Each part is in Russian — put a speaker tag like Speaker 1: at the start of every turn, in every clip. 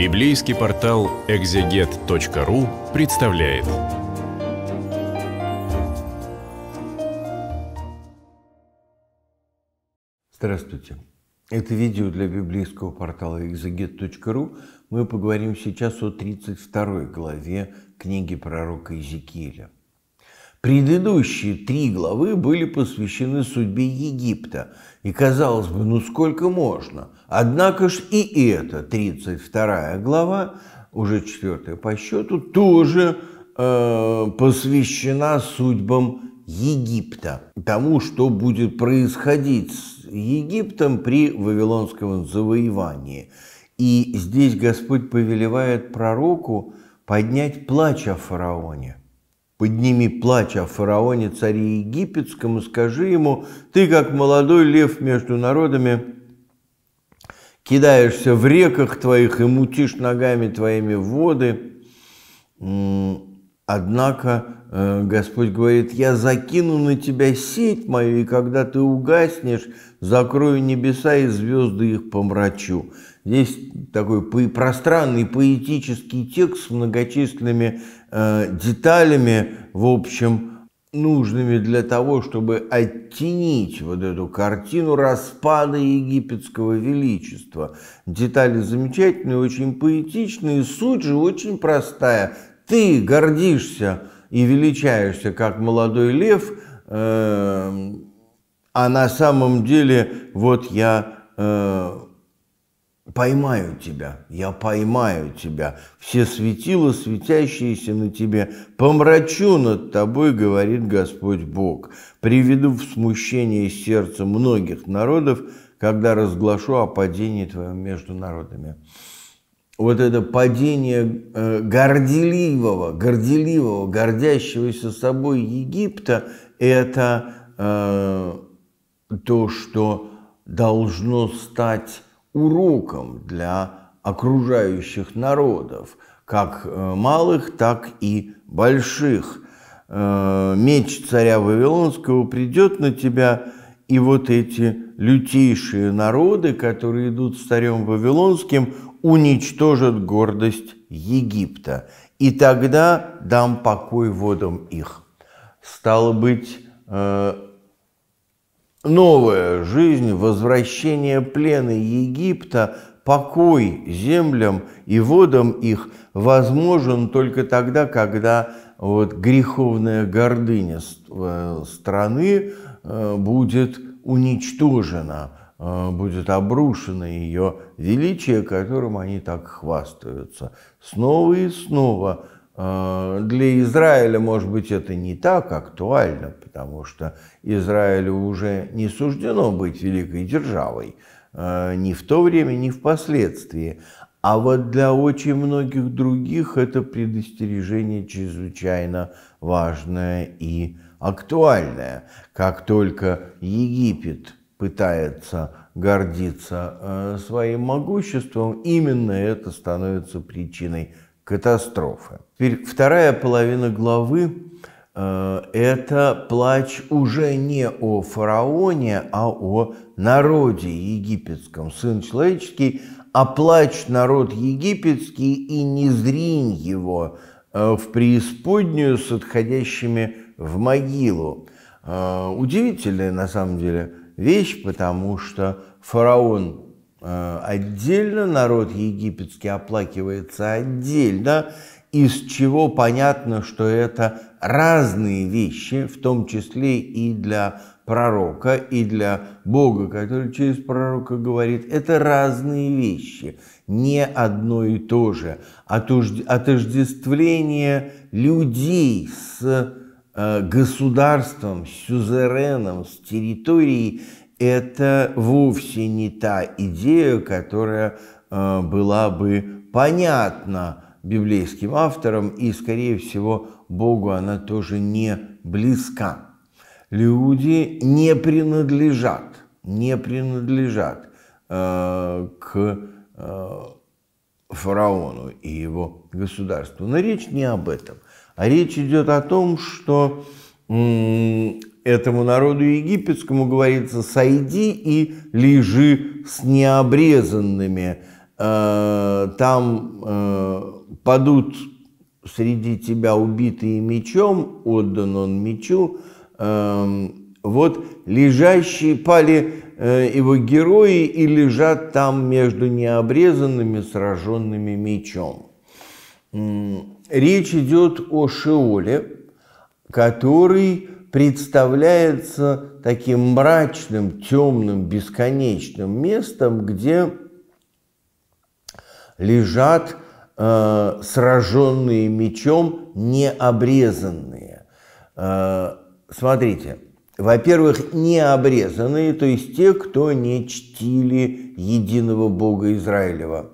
Speaker 1: Библейский портал экзегет.ру представляет. Здравствуйте. Это видео для библейского портала экзегет.ру. Мы поговорим сейчас о 32 главе книги пророка Иезекииля. Предыдущие три главы были посвящены судьбе Египта. И казалось бы, ну сколько можно – Однако ж и эта 32 глава, уже четвертая по счету, тоже э, посвящена судьбам Египта, тому, что будет происходить с Египтом при Вавилонском завоевании. И здесь Господь повелевает пророку поднять плач о фараоне. Подними плач о фараоне царе египетском и скажи ему, ты как молодой лев между народами кидаешься в реках твоих и мутишь ногами твоими воды. Однако э, Господь говорит, я закину на тебя сеть мою, и когда ты угаснешь, закрою небеса и звезды их помрачу. Здесь такой пространный поэтический текст с многочисленными э, деталями, в общем, нужными для того, чтобы оттенить вот эту картину распада египетского величества. Детали замечательные, очень поэтичные, суть же очень простая. Ты гордишься и величаешься, как молодой лев, эм, а на самом деле вот я э, поймаю тебя, я поймаю тебя, все светила, светящиеся на тебе, помрачу над тобой, говорит Господь Бог, приведу в смущение сердца многих народов, когда разглашу о падении твоем между народами. Вот это падение э, горделивого, горделивого, гордящегося собой Египта, это э, то, что должно стать уроком для окружающих народов, как э, малых, так и больших. Э, меч царя Вавилонского придет на тебя, и вот эти лютейшие народы, которые идут с царем Вавилонским, уничтожат гордость Египта. И тогда дам покой водам их. Стало быть, э, Новая жизнь, возвращение плены Египта, покой землям и водам их возможен только тогда, когда вот греховная гордыня э, страны э, будет уничтожена, э, будет обрушено ее величие, которым они так хвастаются. Снова и снова – а, для Израиля, может быть, это не так актуально, потому что Израилю уже не суждено быть великой державой а, ни в то время, ни впоследствии. А вот для очень многих других это предостережение чрезвычайно важное и актуальное. Как только Египет пытается гордиться а, своим могуществом, именно это становится причиной катастрофы. Теперь вторая половина главы э, – это плач уже не о фараоне, а о народе египетском. Сын человеческий а плач народ египетский и не зринь его э, в преисподнюю с отходящими в могилу. Э, удивительная на самом деле вещь, потому что фараон Э, отдельно, народ египетский оплакивается отдельно, из чего понятно, что это разные вещи, в том числе и для пророка, и для Бога, который через пророка говорит, это разные вещи, не одно и то же. Отождествление людей с э, государством, с сюзереном, с территорией это вовсе не та идея, которая э, была бы понятна библейским авторам, и, скорее всего, Богу она тоже не близка. Люди не принадлежат, не принадлежат э, к э, фараону и его государству. Но речь не об этом, а речь идет о том, что этому народу египетскому говорится, сойди и лежи с необрезанными. Э, там э, падут среди тебя убитые мечом, отдан он мечу. Эм, вот лежащие пали э, его герои и лежат там между необрезанными, сраженными мечом. Речь идет о Шеоле, который представляется таким мрачным, темным, бесконечным местом, где лежат э, сраженные мечом необрезанные. Э, смотрите, во-первых, необрезанные, то есть те, кто не чтили единого Бога Израилева.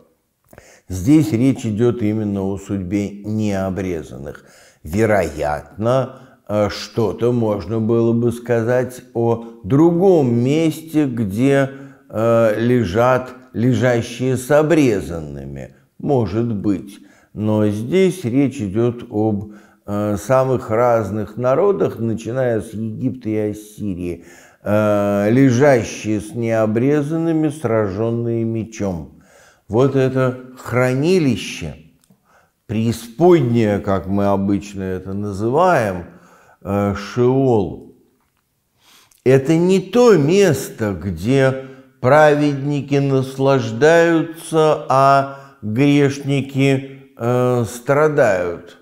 Speaker 1: Здесь речь идет именно о судьбе необрезанных. Вероятно, Э, что-то можно было бы сказать о другом месте, где э, лежат лежащие с обрезанными, может быть. Но здесь речь идет об э, самых разных народах, начиная с Египта и Ассирии, лежащие с необрезанными, сраженные мечом. Вот это хранилище, преисподнее, как мы обычно это называем – Э, Шиол. Это не то место, где праведники наслаждаются, а грешники э, страдают.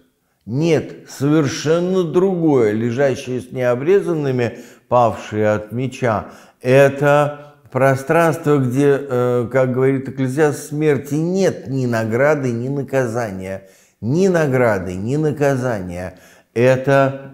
Speaker 1: Нет, совершенно другое, лежащее с необрезанными, павшие от меча, это пространство, где, э, как говорит Экклезиаст, смерти нет ни награды, ни наказания. Ни награды, ни наказания – это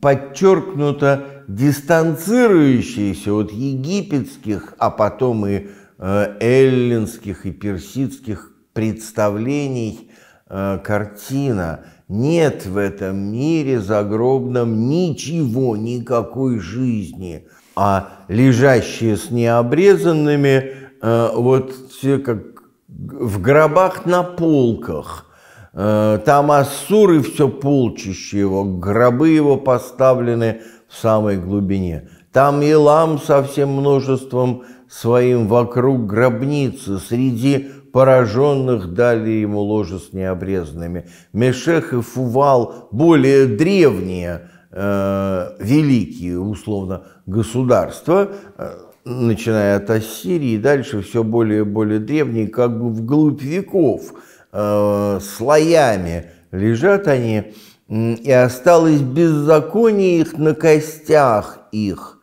Speaker 1: подчеркнуто дистанцирующиеся от египетских, а потом и э, эллинских и персидских представлений э, картина. Нет в этом мире загробном ничего, никакой жизни. А лежащие с необрезанными, э, вот все как в гробах на полках – Э, там асуры все полчище его, гробы его поставлены в самой глубине. Там Илам со всем множеством своим вокруг гробницы, среди пораженных дали ему ложе с необрезанными. Мешех и Фувал более древние, э, великие, условно, государства, э, начиная от Ассирии, дальше все более и более древние, как бы вглубь веков – Э, слоями лежат они, и осталось беззаконие их на костях их,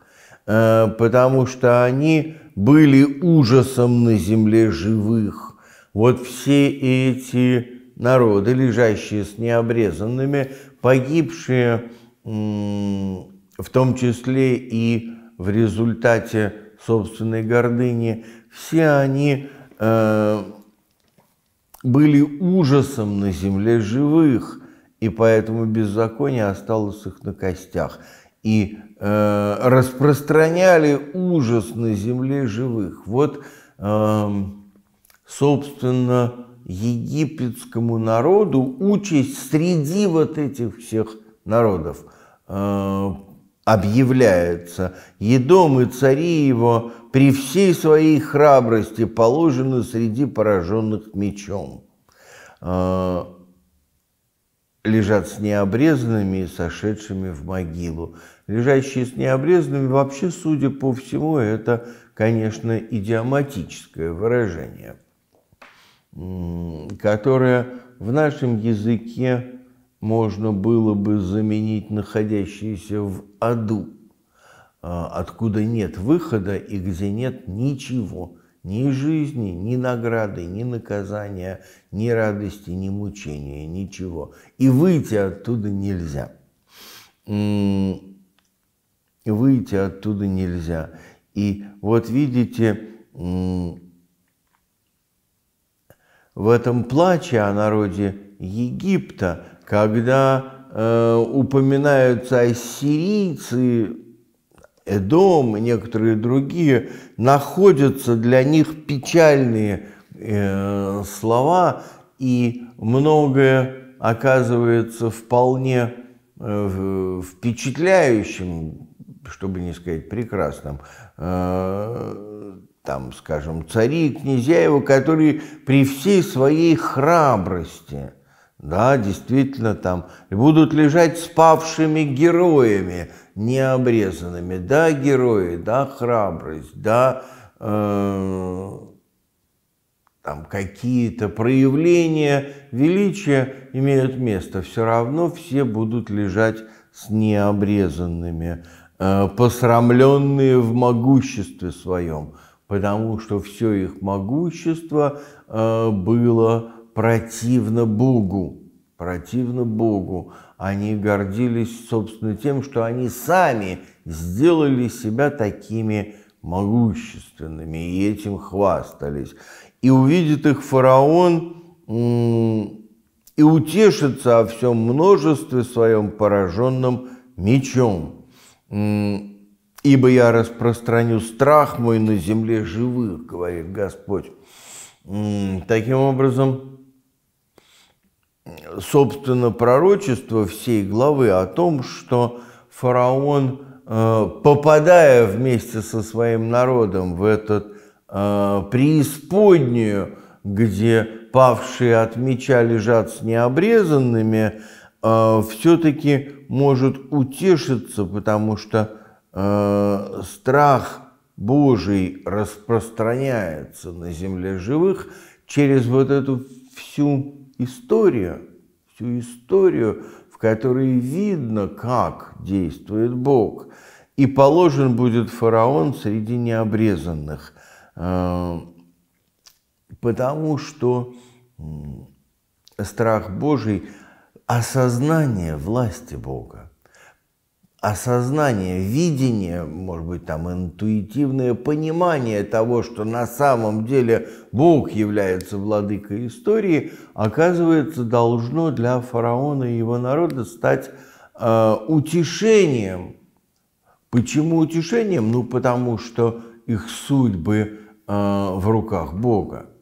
Speaker 1: э, потому что они были ужасом на земле живых. Вот все эти народы, лежащие с необрезанными, погибшие в том числе и в результате собственной гордыни, все они э, были ужасом на земле живых, и поэтому беззаконие осталось их на костях. И э, распространяли ужас на земле живых. Вот, э, собственно, египетскому народу участь среди вот этих всех народов. Э, объявляется. Едом и цари его при всей своей храбрости положены среди пораженных мечом. А, лежат с необрезанными и сошедшими в могилу. Лежащие с необрезанными вообще, судя по всему, это, конечно, идиоматическое выражение, которое в нашем языке можно было бы заменить находящиеся в аду, а, откуда нет выхода и где нет ничего, ни жизни, ни награды, ни наказания, ни радости, ни мучения, ничего. И выйти оттуда нельзя. Выйти оттуда нельзя. И вот видите, в этом плаче о народе Египта когда э, упоминаются ассирийцы, Эдом и некоторые другие, находятся для них печальные э, слова, и многое оказывается вполне э, впечатляющим, чтобы не сказать прекрасным. Э, там, скажем, цари и князья его, которые при всей своей храбрости – да, действительно, там будут лежать спавшими героями, необрезанными. Да, герои, да, храбрость, да, э, там какие-то проявления величия имеют место. Все равно все будут лежать с необрезанными, э, посрамленные в могуществе своем, потому что все их могущество э, было противно Богу. Противно Богу. Они гордились, собственно, тем, что они сами сделали себя такими могущественными и этим хвастались. И увидит их фараон и утешится о всем множестве своем пораженным мечом. «Ибо я распространю страх мой на земле живых», — говорит Господь. Таким образом, собственно, пророчество всей главы о том, что фараон, э, попадая вместе со своим народом в этот э, преисподнюю, где павшие от меча лежат с необрезанными, э, все-таки может утешиться, потому что страх Божий распространяется на земле живых через вот эту всю историю, всю историю, в которой видно, как действует Бог. И положен будет фараон среди необрезанных, э, потому что страх Божий – осознание власти Бога осознание, видение, может быть, там интуитивное понимание того, что на самом деле Бог является владыкой истории, оказывается, должно для фараона и его народа стать э, утешением. Почему утешением? Ну, потому что их судьбы э, в руках Бога.